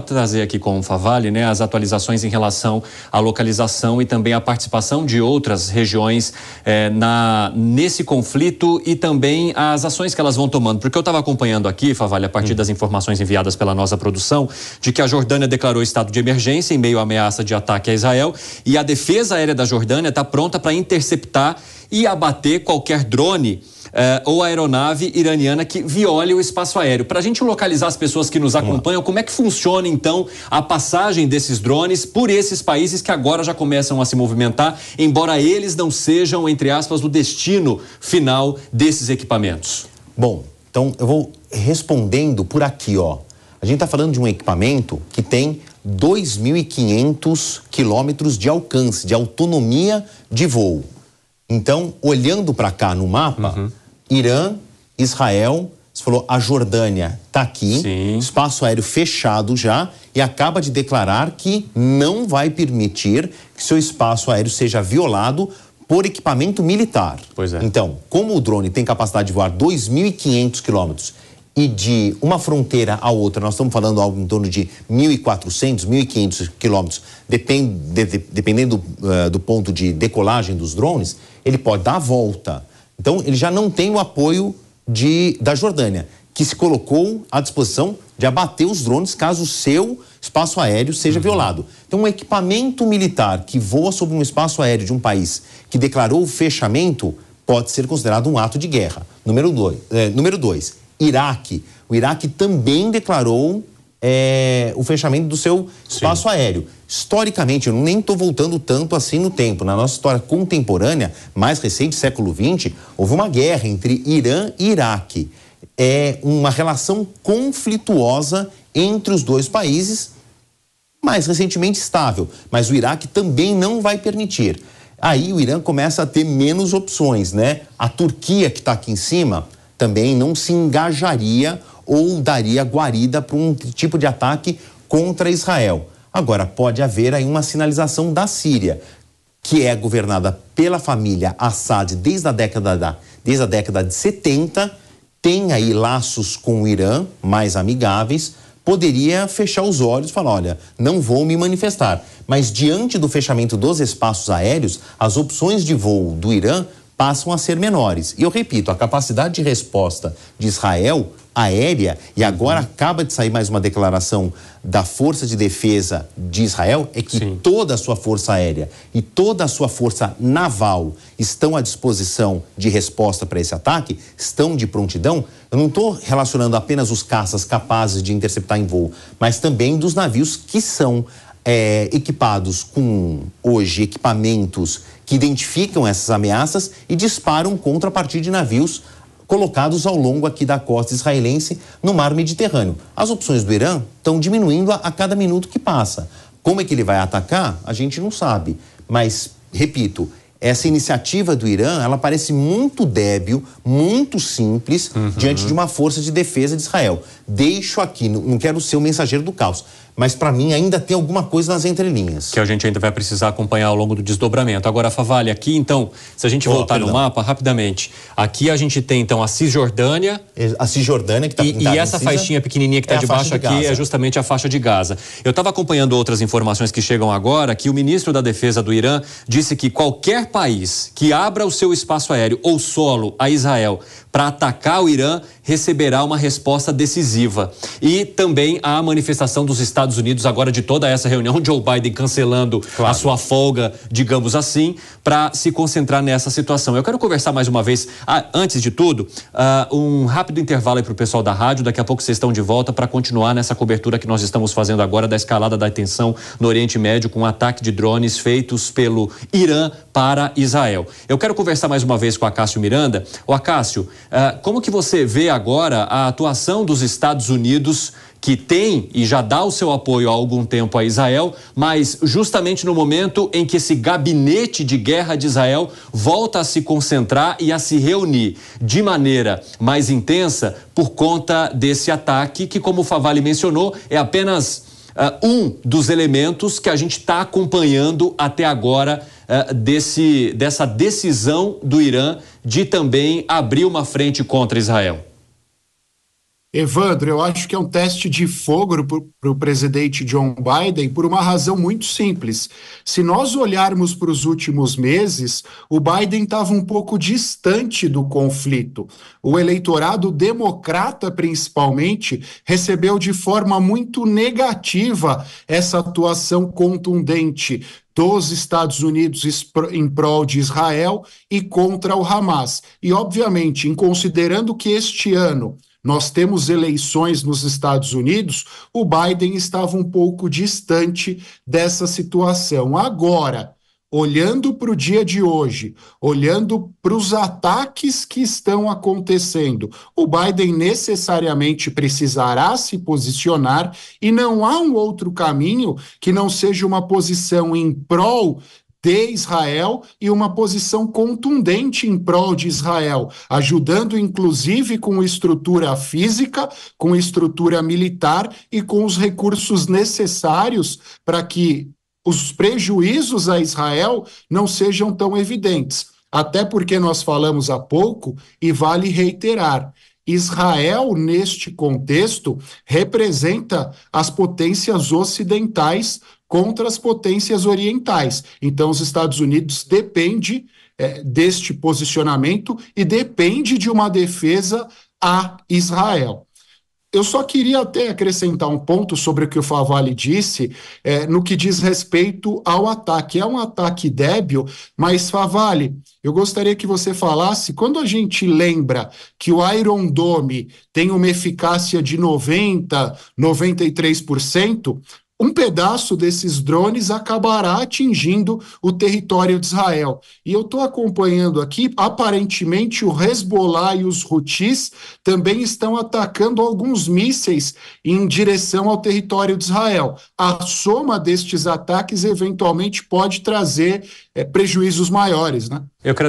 trazer aqui com o Favale né, as atualizações em relação à localização e também à participação de outras regiões eh, na, nesse conflito e também as ações que elas vão tomando. Porque eu estava acompanhando aqui, Favale, a partir hum. das informações enviadas pela nossa produção, de que a Jordânia declarou estado de emergência em meio à ameaça de ataque a Israel e a defesa aérea da Jordânia está pronta para interceptar e abater qualquer drone eh, ou aeronave iraniana que viole o espaço aéreo. Para a gente localizar as pessoas que nos acompanham, como é que funciona então a passagem desses drones por esses países que agora já começam a se movimentar, embora eles não sejam, entre aspas, o destino final desses equipamentos? Bom, então eu vou respondendo por aqui, ó. A gente está falando de um equipamento que tem 2.500 quilômetros de alcance, de autonomia de voo. Então, olhando para cá no mapa, uhum. Irã, Israel, você falou a Jordânia está aqui, Sim. espaço aéreo fechado já, e acaba de declarar que não vai permitir que seu espaço aéreo seja violado por equipamento militar. Pois é. Então, como o drone tem capacidade de voar 2.500 quilômetros e de uma fronteira à outra, nós estamos falando algo em torno de 1.400, 1.500 quilômetros, depend, de, dependendo uh, do ponto de decolagem dos drones, ele pode dar a volta. Então, ele já não tem o apoio de, da Jordânia, que se colocou à disposição de abater os drones caso o seu espaço aéreo seja uhum. violado. Então, um equipamento militar que voa sobre um espaço aéreo de um país que declarou o fechamento pode ser considerado um ato de guerra. Número dois, é, eh, número dois Iraque. O Iraque também declarou é, o fechamento do seu espaço Sim. aéreo. Historicamente, eu nem estou voltando tanto assim no tempo. Na nossa história contemporânea, mais recente, século XX, houve uma guerra entre Irã e Iraque. É uma relação conflituosa entre os dois países, mais recentemente estável. Mas o Iraque também não vai permitir. Aí o Irã começa a ter menos opções, né? A Turquia, que está aqui em cima, também não se engajaria ou daria guarida para um tipo de ataque contra Israel. Agora, pode haver aí uma sinalização da Síria, que é governada pela família Assad desde a década, da, desde a década de 70, tem aí laços com o Irã mais amigáveis, poderia fechar os olhos e falar: olha, não vou me manifestar. Mas diante do fechamento dos espaços aéreos, as opções de voo do Irã passam a ser menores. E eu repito, a capacidade de resposta de Israel aérea, e uhum. agora uhum. acaba de sair mais uma declaração da Força de Defesa de Israel, é que Sim. toda a sua força aérea e toda a sua força naval estão à disposição de resposta para esse ataque, estão de prontidão. Eu não estou relacionando apenas os caças capazes de interceptar em voo, mas também dos navios que são é, equipados com hoje equipamentos que identificam essas ameaças e disparam contra a partir de navios colocados ao longo aqui da costa israelense no mar Mediterrâneo. As opções do Irã estão diminuindo a, a cada minuto que passa. Como é que ele vai atacar? A gente não sabe. Mas, repito, essa iniciativa do Irã, ela parece muito débil, muito simples, uhum. diante de uma força de defesa de Israel. Deixo aqui, não quero ser o mensageiro do caos, mas para mim ainda tem alguma coisa nas entrelinhas. Que a gente ainda vai precisar acompanhar ao longo do desdobramento. Agora, Favalha, aqui então, se a gente voltar no mapa rapidamente, aqui a gente tem então a Cisjordânia. A Cisjordânia que está E, e essa faixinha pequenininha que está é debaixo de aqui Gaza. é justamente a faixa de Gaza. Eu estava acompanhando outras informações que chegam agora que o ministro da Defesa do Irã disse que qualquer país que abra o seu espaço aéreo ou solo a Israel para atacar o Irã receberá uma resposta decisiva. E também a manifestação dos Estados Unidos agora de toda essa reunião, Joe Biden cancelando claro. a sua folga, digamos assim, para se concentrar nessa situação. Eu quero conversar mais uma vez, ah, antes de tudo, uh, um rápido intervalo para o pessoal da rádio. Daqui a pouco vocês estão de volta para continuar nessa cobertura que nós estamos fazendo agora da escalada da tensão no Oriente Médio com um ataque de drones feitos pelo Irã para Israel. Eu quero conversar mais uma vez com o Acácio Miranda. O Acácio, ah, como que você vê agora a atuação dos Estados Unidos, que tem e já dá o seu apoio há algum tempo a Israel, mas justamente no momento em que esse gabinete de guerra de Israel volta a se concentrar e a se reunir de maneira mais intensa por conta desse ataque que, como o Favale mencionou, é apenas uh, um dos elementos que a gente está acompanhando até agora eh, desse, dessa decisão do Irã de também abrir uma frente contra Israel? Evandro, eu acho que é um teste de fogo para o presidente John Biden por uma razão muito simples. Se nós olharmos para os últimos meses, o Biden estava um pouco distante do conflito. O eleitorado democrata, principalmente, recebeu de forma muito negativa essa atuação contundente dos Estados Unidos em prol de Israel e contra o Hamas. E, obviamente, em considerando que este ano nós temos eleições nos Estados Unidos, o Biden estava um pouco distante dessa situação. Agora, olhando para o dia de hoje, olhando para os ataques que estão acontecendo, o Biden necessariamente precisará se posicionar e não há um outro caminho que não seja uma posição em prol de Israel e uma posição contundente em prol de Israel, ajudando inclusive com estrutura física, com estrutura militar e com os recursos necessários para que os prejuízos a Israel não sejam tão evidentes. Até porque nós falamos há pouco, e vale reiterar: Israel, neste contexto, representa as potências ocidentais contra as potências orientais. Então, os Estados Unidos depende é, deste posicionamento e depende de uma defesa a Israel. Eu só queria até acrescentar um ponto sobre o que o Favale disse, é, no que diz respeito ao ataque. É um ataque débil, mas Favale, eu gostaria que você falasse, quando a gente lembra que o Iron Dome tem uma eficácia de 90, 93%, um pedaço desses drones acabará atingindo o território de Israel. E eu estou acompanhando aqui, aparentemente, o Hezbollah e os Houthis também estão atacando alguns mísseis em direção ao território de Israel. A soma destes ataques eventualmente pode trazer é, prejuízos maiores, né? Eu quero